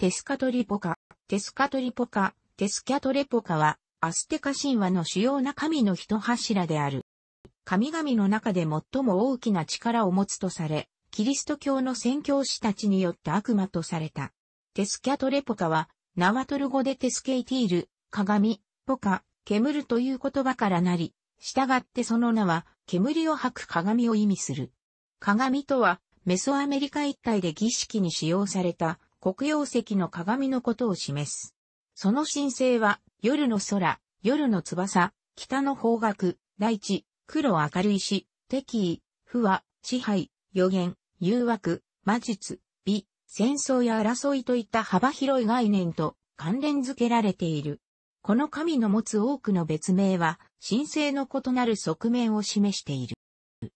テスカトリポカ、テスカトリポカ、テスキャトレポカは、アステカ神話の主要な神の一柱である。神々の中で最も大きな力を持つとされ、キリスト教の宣教師たちによって悪魔とされた。テスキャトレポカは、ナワトル語でテスケイティール、鏡、ポカ、煙という言葉からなり、従ってその名は、煙を吐く鏡を意味する。鏡とは、メソアメリカ一帯で儀式に使用された、黒曜石の鏡のことを示す。その神聖は、夜の空、夜の翼、北の方角、大地、黒明るいし、敵意、不和、支配、予言、誘惑、魔術、美、戦争や争いといった幅広い概念と関連づけられている。この神の持つ多くの別名は、神聖の異なる側面を示している。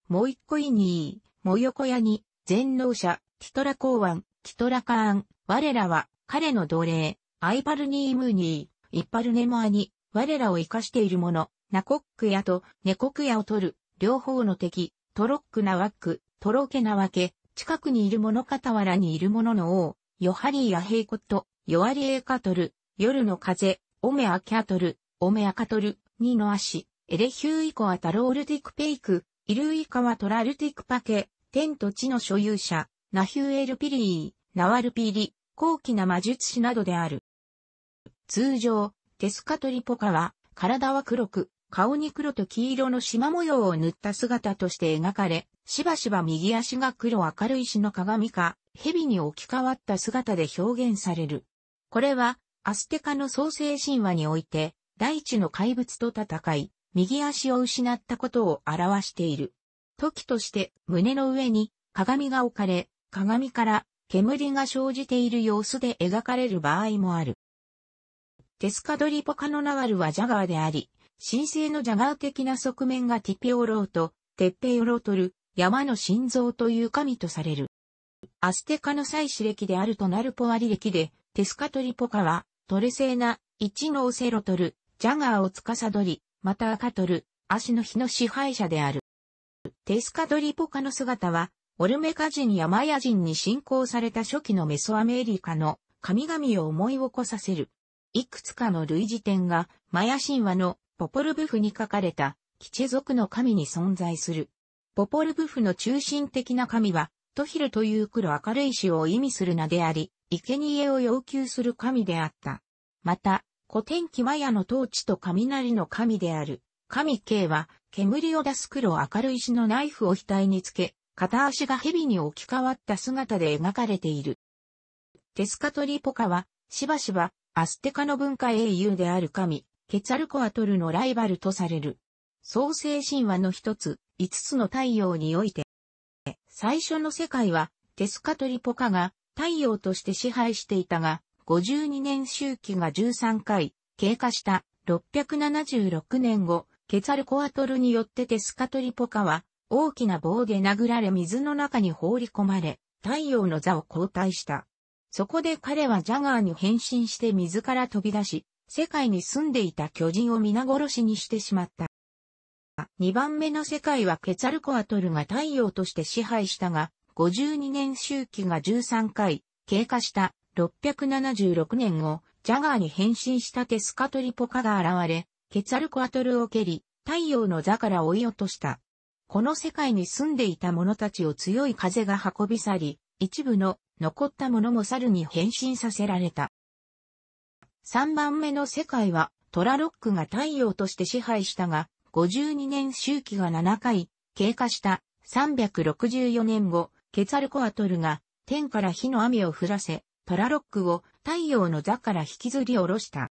もう一個イニー、モヨコヤに、全能者、キトラ公安、キトラカーン、我らは彼の奴隷、アイパルニームーニー、イッパルネモアに、我らを生かしている者、ナコックヤとネコクヤを取る、両方の敵、トロックナワック、トロケナワケ、近くにいる者傍らにいる者の王、ヨハリーア・ヘイコット、ヨアリエカトル、夜の風、オメアキャトル、オメアカトル、ニの足、エレヒューイコアタロールティクペイク、イルイカワトラルティクパケ、天と地の所有者、ナヒューエルピリー。ナワルピーリ、高貴な魔術師などである。通常、テスカトリポカは、体は黒く、顔に黒と黄色の縞模様を塗った姿として描かれ、しばしば右足が黒明るい石の鏡か、蛇に置き換わった姿で表現される。これは、アステカの創世神話において、大地の怪物と戦い、右足を失ったことを表している。時として、胸の上に鏡が置かれ、鏡から煙が生じている様子で描かれる場合もある。テスカドリポカのナワルはジャガーであり、神聖のジャガー的な側面がティピオローと、テッペイオロトル、山の心臓という神とされる。アステカの祭祀歴であるとなるポアリ歴で、テスカトリポカは、トレセーナ、一のオセロトル、ジャガーを司り、またアカトル、足の日の支配者である。テスカドリポカの姿は、オルメカ人やマヤ人に信仰された初期のメソアメリカの神々を思い起こさせる。いくつかの類似点がマヤ神話のポポルブフに書かれた基地族の神に存在する。ポポルブフの中心的な神はトヒルという黒明るい石を意味する名であり、生贄を要求する神であった。また、古典期マヤの統治と雷の神である。神系は、煙を出す黒明るい石のナイフを額につけ、片足が蛇に置き換わった姿で描かれている。テスカトリポカは、しばしば、アステカの文化英雄である神、ケツァルコアトルのライバルとされる。創世神話の一つ、五つの太陽において、最初の世界は、テスカトリポカが太陽として支配していたが、52年周期が13回、経過した676年後、ケツァルコアトルによってテスカトリポカは大きな棒で殴られ水の中に放り込まれ、太陽の座を交代した。そこで彼はジャガーに変身して水から飛び出し、世界に住んでいた巨人を皆殺しにしてしまった。2番目の世界はケツァルコアトルが太陽として支配したが、52年周期が13回、経過した676年後、ジャガーに変身したテスカトリポカが現れ、ケツァルコアトルを蹴り、太陽の座から追い落とした。この世界に住んでいた者たちを強い風が運び去り、一部の残った者も猿に変身させられた。3番目の世界は、トラロックが太陽として支配したが、52年周期が7回、経過した364年後、ケツァルコアトルが天から火の雨を降らせ、トラロックを太陽の座から引きずり下ろした。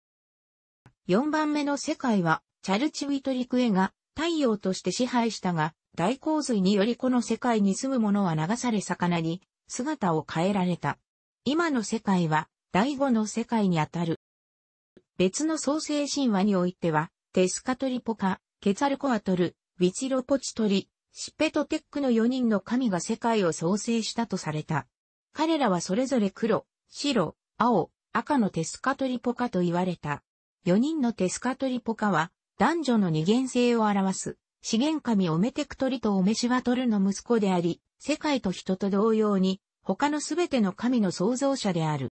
4番目の世界は、チャルチウィトリクエが太陽として支配したが、大洪水によりこの世界に住む者は流され魚に姿を変えられた。今の世界は第五の世界にあたる。別の創世神話においては、テスカトリポカ、ケツァルコアトル、ウィチロポチトリ、シペトテックの4人の神が世界を創生したとされた。彼らはそれぞれ黒、白、青、赤のテスカトリポカと言われた。4人のテスカトリポカは男女の二元性を表す資源神オメテクトリとオメシワトルの息子であり、世界と人と同様に、他のすべての神の創造者である。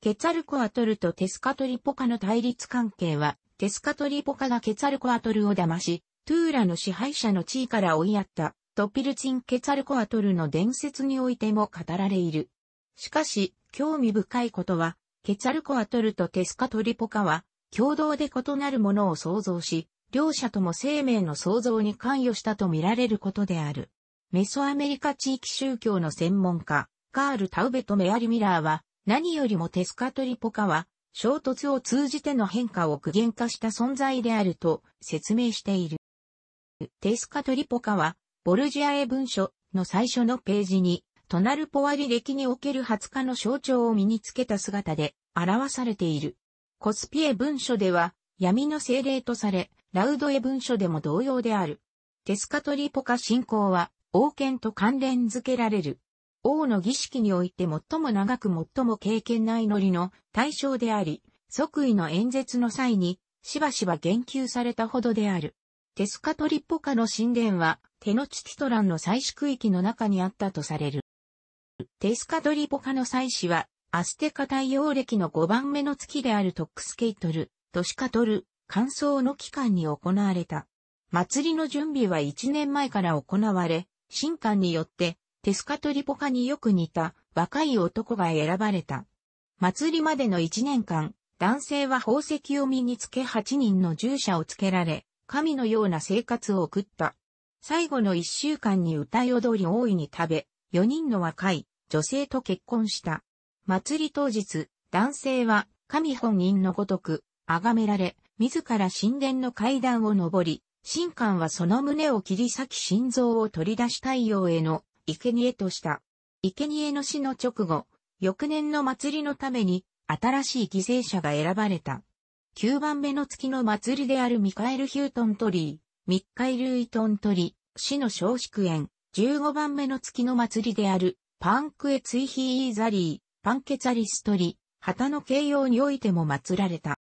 ケツァルコアトルとテスカトリポカの対立関係は、テスカトリポカがケツァルコアトルを騙し、トゥーラの支配者の地位から追いやった、トピルチン・ケツァルコアトルの伝説においても語られいる。しかし、興味深いことは、ケツァルコアトルとテスカトリポカは、共同で異なるものを創造し、両者とも生命の創造に関与したとみられることである。メソアメリカ地域宗教の専門家、カール・タウベとメアリ・ミラーは、何よりもテスカトリポカは、衝突を通じての変化を具現化した存在であると説明している。テスカトリポカは、ボルジアへ文書の最初のページに、トナルポワリ歴における20日の象徴を身につけた姿で表されている。コスピエ文書では、闇の精霊とされ、ラウドエ文書でも同様である。テスカトリポカ信仰は、王権と関連づけられる。王の儀式において最も長く最も経験ない祈りの対象であり、即位の演説の際に、しばしば言及されたほどである。テスカトリポカの神殿は、テノチティトランの祭祀区域の中にあったとされる。テスカトリポカの祭祀は、アステカ太陽暦の5番目の月であるトックスケイトル、都市化取る、乾燥の期間に行われた。祭りの準備は1年前から行われ、新官によって、テスカトリポカによく似た若い男が選ばれた。祭りまでの1年間、男性は宝石を身につけ8人の従者をつけられ、神のような生活を送った。最後の1週間に歌い踊り大いに食べ、4人の若い女性と結婚した。祭り当日、男性は神本人のごとく、崇められ、自ら神殿の階段を上り、神官はその胸を切り裂き心臓を取り出し太陽への生贄とした。生贄の死の直後、翌年の祭りのために新しい犠牲者が選ばれた。9番目の月の祭りであるミカエル・ヒュートン・トリー、ミッカイル・イトン・トリー、死の小祝園、15番目の月の祭りであるパンクエ・ツイヒー・イー・ザリー、パンケ・ツ・アリストリー、旗の形容においても祀られた。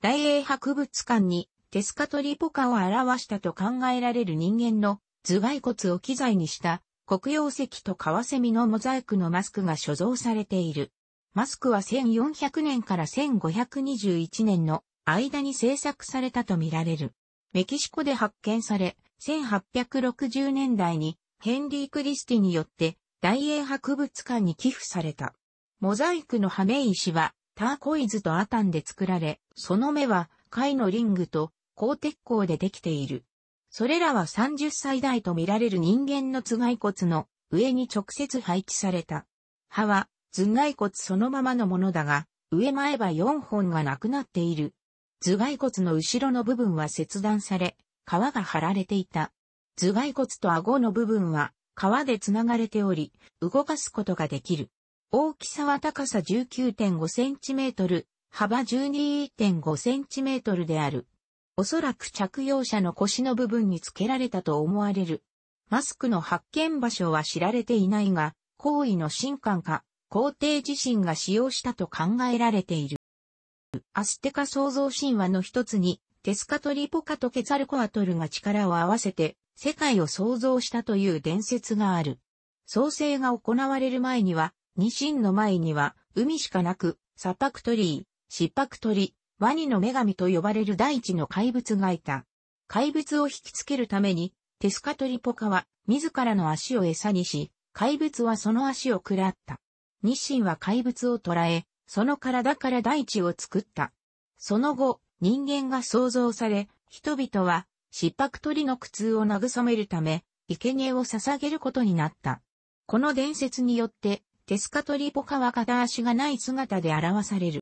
大英博物館にテスカトリポカを表したと考えられる人間の頭蓋骨を機材にした黒曜石とカワセミのモザイクのマスクが所蔵されている。マスクは1400年から1521年の間に制作されたとみられる。メキシコで発見され、1860年代にヘンリー・クリスティによって大英博物館に寄付された。モザイクのメイ石はターコイズとアタンで作られ、その目は貝のリングと鋼鉄鋼でできている。それらは30歳代と見られる人間の頭蓋骨の上に直接配置された。歯は頭蓋骨そのままのものだが、上前歯4本がなくなっている。頭蓋骨の後ろの部分は切断され、皮が張られていた。頭蓋骨と顎の部分は皮で繋がれており、動かすことができる。大きさは高さ 19.5cm、幅 12.5cm である。おそらく着用者の腰の部分につけられたと思われる。マスクの発見場所は知られていないが、行為の進化か、皇帝自身が使用したと考えられている。アステカ創造神話の一つに、テスカトリポカとケツァルコアトルが力を合わせて、世界を創造したという伝説がある。創生が行われる前には、ニシンの前には、海しかなく、サパクトリー、シパクトリ、ワニの女神と呼ばれる大地の怪物がいた。怪物を引きつけるために、テスカトリポカは、自らの足を餌にし、怪物はその足を食らった。ニシンは怪物を捕らえ、その体から大地を作った。その後、人間が創造され、人々は、シパクトリの苦痛を慰めるため、生贄を捧げることになった。この伝説によって、テスカトリポカは片足がない姿で表される。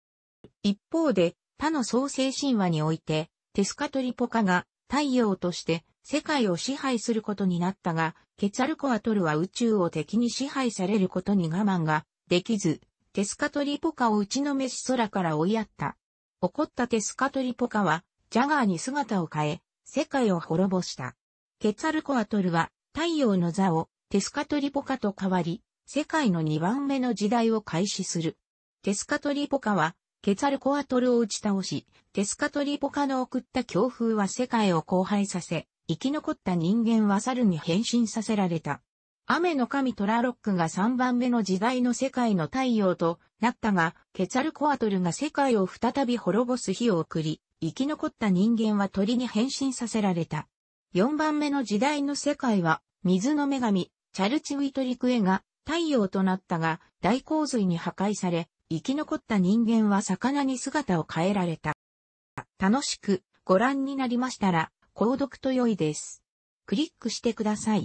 一方で、他の創世神話において、テスカトリポカが太陽として世界を支配することになったが、ケツァルコアトルは宇宙を敵に支配されることに我慢ができず、テスカトリポカを打ちのめし空から追いやった。怒ったテスカトリポカは、ジャガーに姿を変え、世界を滅ぼした。ケツァルコアトルは、太陽の座をテスカトリポカと変わり、世界の2番目の時代を開始する。テスカトリポカは、ケツァルコアトルを打ち倒し、テスカトリポカの送った強風は世界を荒廃させ、生き残った人間は猿に変身させられた。雨の神トラロックが3番目の時代の世界の太陽となったが、ケツァルコアトルが世界を再び滅ぼす日を送り、生き残った人間は鳥に変身させられた。4番目の時代の世界は、水の女神、チャルチウィトリクエが太陽となったが、大洪水に破壊され、生き残った人間は魚に姿を変えられた。楽しくご覧になりましたら、購読と良いです。クリックしてください。